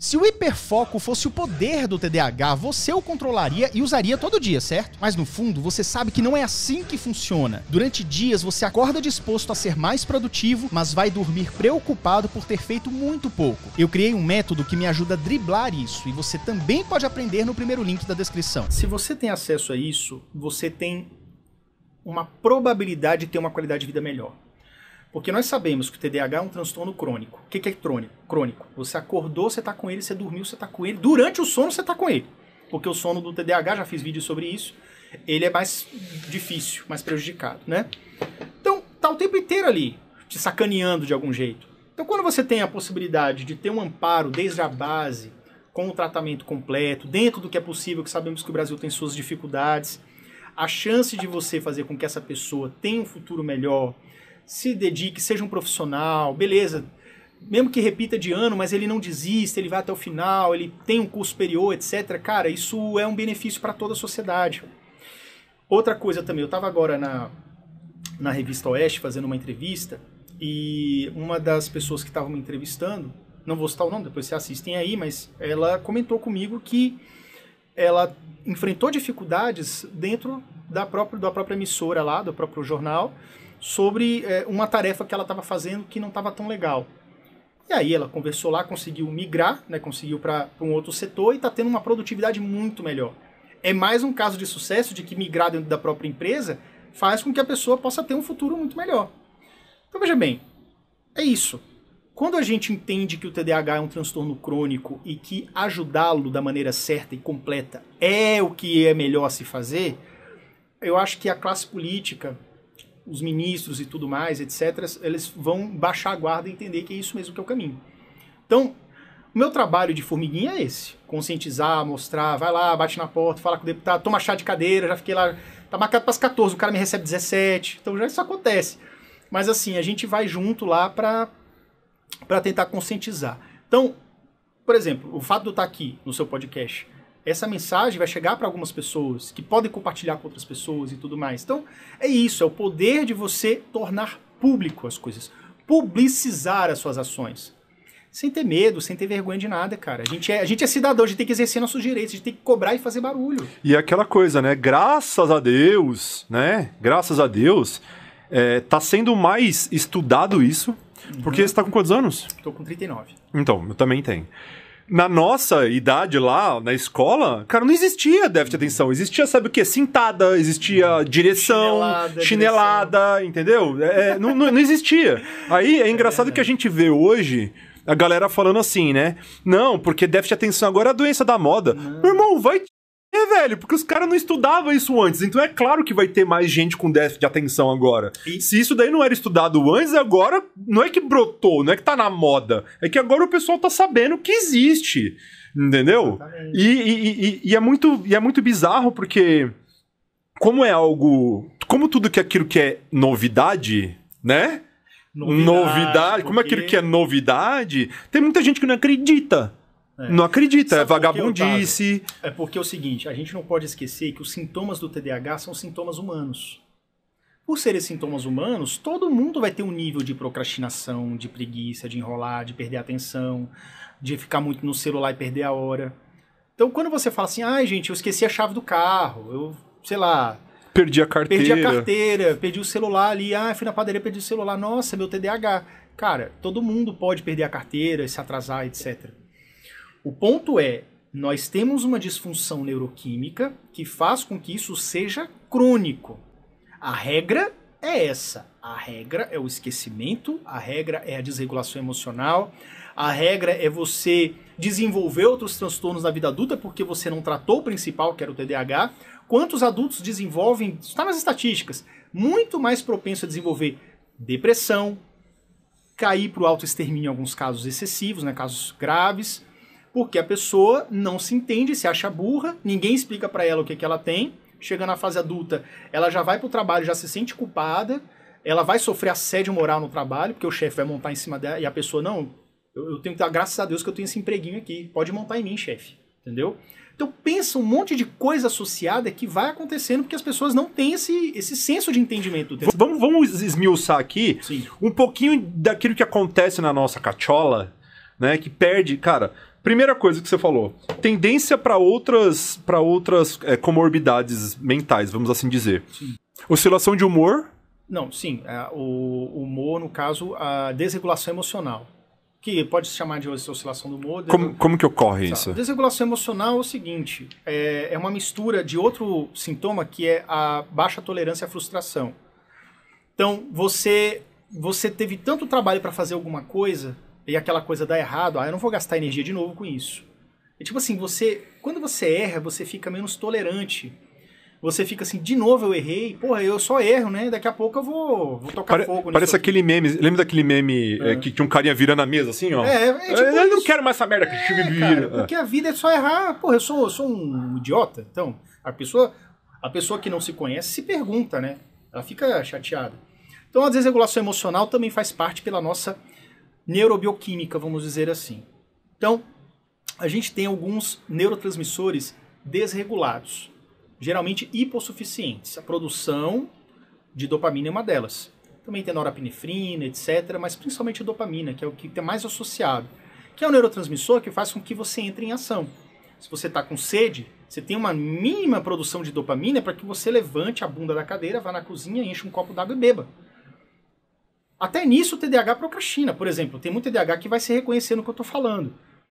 Se o hiperfoco fosse o poder do TDAH, você o controlaria e usaria todo dia, certo? Mas no fundo, você sabe que não é assim que funciona. Durante dias você acorda disposto a ser mais produtivo, mas vai dormir preocupado por ter feito muito pouco. Eu criei um método que me ajuda a driblar isso e você também pode aprender no primeiro link da descrição. Se você tem acesso a isso, você tem uma probabilidade de ter uma qualidade de vida melhor. Porque nós sabemos que o TDAH é um transtorno crônico. O que, é crônico? Você acordou, você está com ele, você dormiu, você está com ele. Durante o sono, você está com ele. Porque o sono do TDAH, já fiz vídeo sobre isso, ele é mais difícil, mais prejudicado, né? Então, tá o tempo inteiro ali, te sacaneando de algum jeito. Então, quando você tem a possibilidade de ter um amparo desde a base, com o tratamento completo, dentro do que é possível, que sabemos que o Brasil tem suas dificuldades, a chance de você fazer com que essa pessoa tenha um futuro melhor, se dedique, seja um profissional, beleza. Mesmo que repita de ano, mas ele não desista, ele vai até o final, ele tem um curso superior, etc. Cara, isso é um benefício para toda a sociedade. Outra coisa também, eu estava agora na, na revista Oeste fazendo uma entrevista e uma das pessoas que estavam me entrevistando, não vou citar o nome, depois vocês assistem aí, mas ela comentou comigo que ela enfrentou dificuldades dentro da própria, da própria emissora lá, do próprio jornal, sobre é, uma tarefa que ela estava fazendo que não estava tão legal. E aí ela conversou lá, conseguiu migrar, né, conseguiu para um outro setor e está tendo uma produtividade muito melhor. É mais um caso de sucesso de que migrar dentro da própria empresa faz com que a pessoa possa ter um futuro muito melhor. Então veja bem, é isso. Quando a gente entende que o TDAH é um transtorno crônico e que ajudá-lo da maneira certa e completa é o que é melhor se fazer, eu acho que a classe política, os ministros e tudo mais, etc., eles vão baixar a guarda e entender que é isso mesmo que é o caminho. Então, o meu trabalho de formiguinha é esse: conscientizar, mostrar, vai lá, bate na porta, fala com o deputado, toma chá de cadeira, já fiquei lá, tá marcado para as 14, o cara me recebe 17, então já isso acontece. Mas assim, a gente vai junto lá para tentar conscientizar. Então, por exemplo, o fato de eu estar aqui no seu podcast essa mensagem vai chegar para algumas pessoas que podem compartilhar com outras pessoas e tudo mais. Então, é isso, é o poder de você tornar público as coisas, publicizar as suas ações. Sem ter medo, sem ter vergonha de nada, cara. A gente, é, a gente é cidadão, a gente tem que exercer nossos direitos, a gente tem que cobrar e fazer barulho. E é aquela coisa, né? Graças a Deus, né? Graças a Deus, é, tá sendo mais estudado isso. Uhum. Porque você tá com quantos anos? Tô com 39. Então, eu também tenho na nossa idade lá, na escola, cara, não existia déficit de atenção. Existia, sabe o quê? Cintada, existia direção, chinelada, chinelada direção. entendeu? É, é não, não, não, existia. Aí é engraçado é que a gente vê hoje a galera falando assim, né? Não, porque déficit de atenção agora é a doença da moda. Não. Meu irmão, vai é velho? Porque os caras não estudavam isso antes. Então é claro que vai ter mais gente com déficit de atenção agora. E... Se isso daí não era estudado antes, agora não é que brotou, não é que tá na moda. É que agora o pessoal tá sabendo que existe. Entendeu? E, e, e, e é muito, e é muito bizarro porque. Como é algo. Como tudo que aquilo que é novidade, né? Novidade. novidade. Porque... Como é aquilo que é novidade, tem muita gente que não acredita. É. Não acredita, é vagabundice. É porque é o seguinte, a gente não pode esquecer que os sintomas do TDAH são sintomas humanos. Por serem sintomas humanos, todo mundo vai ter um nível de procrastinação, de preguiça, de enrolar, de perder a atenção, de ficar muito no celular e perder a hora. Então, quando você fala assim, ai, ah, gente, eu esqueci a chave do carro, eu, sei lá, Perdi a carteira. Perdi a carteira, perdi o celular ali. Ah, fui na padaria, perdi o celular. Nossa, meu TDAH. Cara, todo mundo pode perder a carteira, se atrasar, etc. O ponto é, nós temos uma disfunção neuroquímica que faz com que isso seja crônico. A regra é essa. A regra é o esquecimento, a regra é a desregulação emocional, a regra é você desenvolver outros transtornos na vida adulta porque você não tratou o principal, que era o TDAH. Quantos adultos desenvolvem, está nas estatísticas, muito mais propenso a desenvolver depressão, cair para o autoextermínio em alguns casos excessivos, né, casos graves, porque a pessoa não se entende, se acha burra, ninguém explica para ela o que, que ela tem. Chega na fase adulta, ela já vai pro trabalho, já se sente culpada, ela vai sofrer assédio moral no trabalho, porque o chefe vai montar em cima dela e a pessoa, não, eu, eu tenho que dar graças a Deus que eu tenho esse empreguinho aqui, pode montar em mim, chefe, entendeu? Então pensa um monte de coisa associada que vai acontecendo porque as pessoas não têm esse, esse senso de entendimento. Vamos, vamos esmiuçar aqui Sim. um pouquinho daquilo que acontece na nossa cachola, né? Que perde, cara, Primeira coisa que você falou, tendência para outras para outras é, comorbidades mentais, vamos assim dizer. Sim. Oscilação de humor? Não, sim. É, o humor, no caso, a desregulação emocional. Que pode se chamar de oscilação do humor. Como, como que ocorre Sabe? isso? Desregulação emocional é o seguinte: é, é uma mistura de outro sintoma que é a baixa tolerância à frustração. Então, você, você teve tanto trabalho para fazer alguma coisa e aquela coisa dá errado, ah, eu não vou gastar energia de novo com isso. É tipo assim, você, quando você erra, você fica menos tolerante. Você fica assim, de novo eu errei, porra, eu só erro, né? Daqui a pouco eu vou, vou tocar Pare, fogo. Parece aquele meme, lembra daquele meme é. É, que, que um carinha vira na mesa assim, ó? É, é tipo eu, eu não quero mais essa merda que é, vira. porque a vida é só errar, porra, eu sou, eu sou um idiota. Então, a pessoa, a pessoa que não se conhece se pergunta, né? Ela fica chateada. Então, a desregulação emocional também faz parte pela nossa neurobioquímica, vamos dizer assim. Então, a gente tem alguns neurotransmissores desregulados, geralmente hipossuficientes. A produção de dopamina é uma delas. Também tem norapinefrina, etc., mas principalmente a dopamina, que é o que tem é mais associado, que é um neurotransmissor que faz com que você entre em ação. Se você está com sede, você tem uma mínima produção de dopamina para que você levante a bunda da cadeira, vá na cozinha, enche um copo d'água e beba. Até nisso o TDAH procrastina, por exemplo. Tem muito TDAH que vai se reconhecer no que eu estou falando.